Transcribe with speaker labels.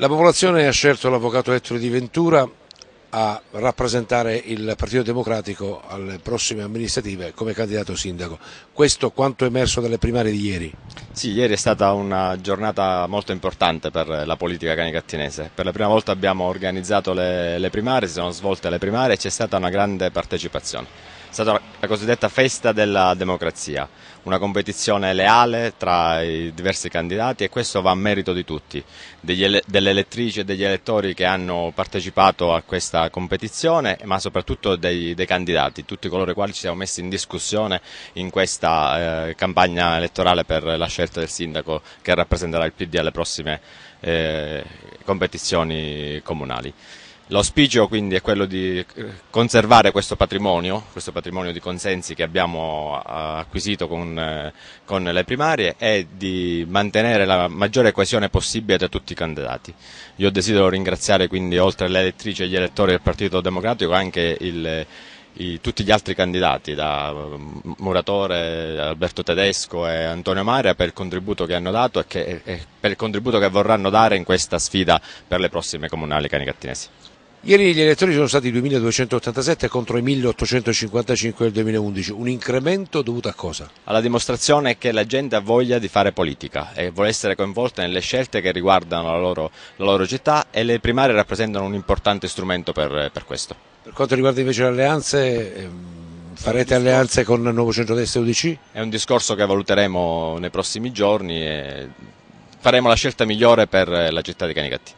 Speaker 1: La popolazione ha scelto l'avvocato Ettore Di Ventura a rappresentare il Partito Democratico alle prossime amministrative come candidato sindaco. Questo quanto è emerso dalle primarie di ieri? Sì, ieri è stata una giornata molto importante
Speaker 2: per la politica canicattinese. Per la prima volta abbiamo organizzato le, le primarie, si sono svolte le primarie e c'è stata una grande partecipazione. È stata la cosiddetta festa della democrazia, una competizione leale tra i diversi candidati e questo va a merito di tutti, delle elettrici e degli elettori che hanno partecipato a questa competizione, ma soprattutto dei, dei candidati, tutti coloro i quali ci siamo messi in discussione in questa eh, campagna elettorale per la scelta del sindaco che rappresenterà il PD alle prossime eh, competizioni comunali. L'auspicio quindi è quello di eh, conservare questo patrimonio, questo patrimonio di consensi che abbiamo eh, acquisito con, eh, con, le primarie e di mantenere la maggiore coesione possibile tra tutti i candidati. Io desidero ringraziare quindi oltre alle elettrici e agli elettori del Partito Democratico anche il, i, tutti gli altri candidati, da mm, Muratore, Alberto Tedesco e Antonio Maria, per il contributo che hanno dato e, che, e per il contributo che vorranno dare in questa sfida per le prossime comunali canicattinesi.
Speaker 1: Ieri gli elettori sono stati 2.287 contro i 1.855 del 2011, un incremento dovuto a cosa?
Speaker 2: Alla dimostrazione che la gente ha voglia di fare politica e vuole essere coinvolta nelle scelte che riguardano la loro, la loro città e le primarie rappresentano un importante strumento per, per questo.
Speaker 1: Per quanto riguarda invece le alleanze, ehm, farete alleanze con il Nuovo Centrodestra e UDC?
Speaker 2: È un discorso che valuteremo nei prossimi giorni e faremo la scelta migliore per la città di Canigatti.